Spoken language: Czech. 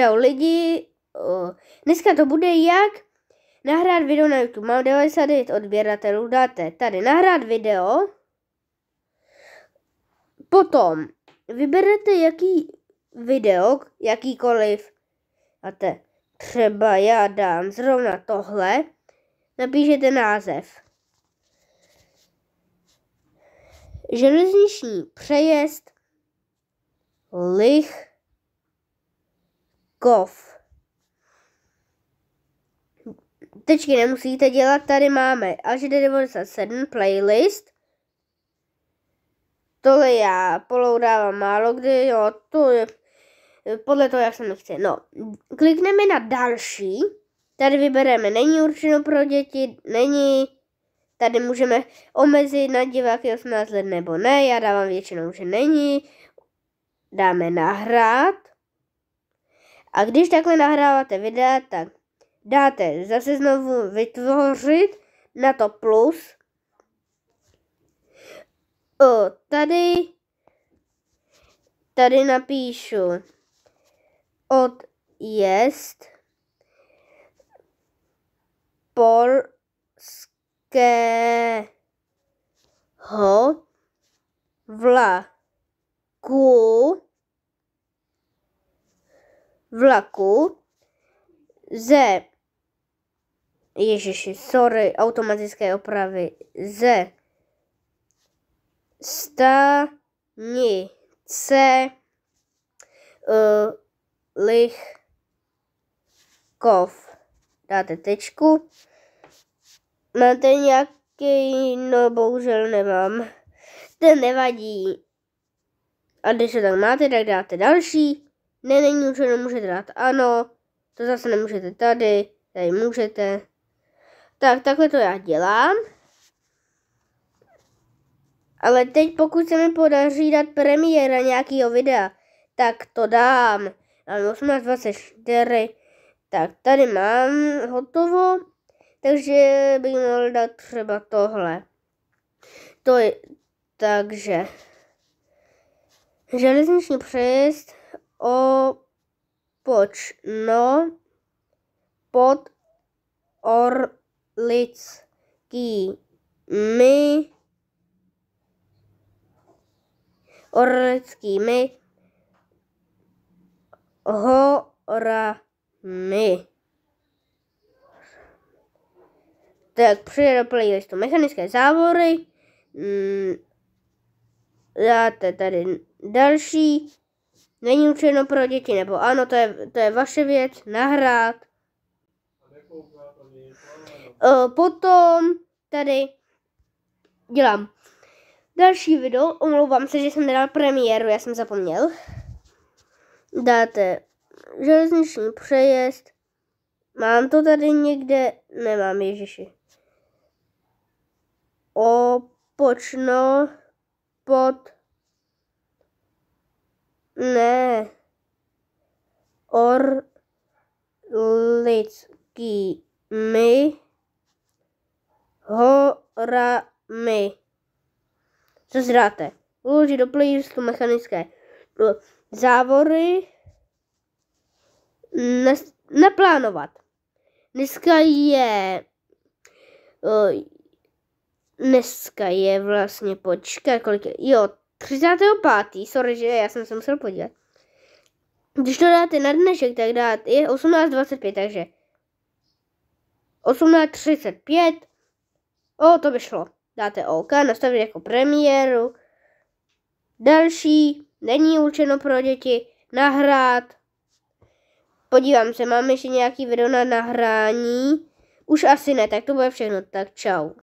Jo, lidi, dneska to bude jak nahrát video na YouTube. Mám 99 odběratelů, dáte tady nahrát video, potom vyberete jaký video, jakýkoliv, dáte třeba já dám zrovna tohle, napíšete název. Železniční přejezd Lich Golf. Tečky nemusíte dělat, tady máme až 97 playlist. Tohle já poloudávám málo kdy, jo, to je podle toho, jak se mi chce. No, klikneme na další. Tady vybereme, není určeno pro děti, není. Tady můžeme omezit na diváky 18 let nebo ne, já dávám většinou, že není. Dáme nahrát. A když takhle nahráváte videa, tak dáte zase znovu vytvořit na to plus. O, tady, tady napíšu od jest polského vlaku vlaku ze Ježiši, sorry, automatické opravy ze stanice uh, Lichkov. Dáte tečku. Máte nějaký, no bohužel nemám. Ten nevadí. A když to tak máte, tak dáte další. Ne, není už nemůžete dát. Ano, to zase nemůžete tady, tady můžete. Tak, takhle to já dělám. Ale teď pokud se mi podaří dát premiéra nějakého videa, tak to dám. Mám 18.24, tak tady mám hotovo, takže bych mohl dát třeba tohle. To je, takže, železniční přejezd, no, pod orlickými orlickými horami. Tak přijde do to mechanické závory. Mm, dáte tady další Není určeno pro děti, nebo ano, to je, to je vaše věc, nahrát. Uh, potom tady dělám další video. Omlouvám se, že jsem nedal premiéru, já jsem zapomněl. Dáte železniční přejezd. Mám to tady někde? Nemám, ježiši. Opočno pod ne orlickými horami. Co zráte? Uložit do playlistu mechanické závory Ne, neplánovat. Dneska je dneska je vlastně počkej, kolik je, jo, 35. Sorry, že já jsem se musel podívat. Když to dáte na dnešek, tak dáte je 18.25, takže 18.35. O, to by šlo. Dáte OK, nastavit jako premiéru. Další, není určeno pro děti, nahrát. Podívám se, mám ještě nějaký video na nahrání. Už asi ne, tak to bude všechno, tak čau.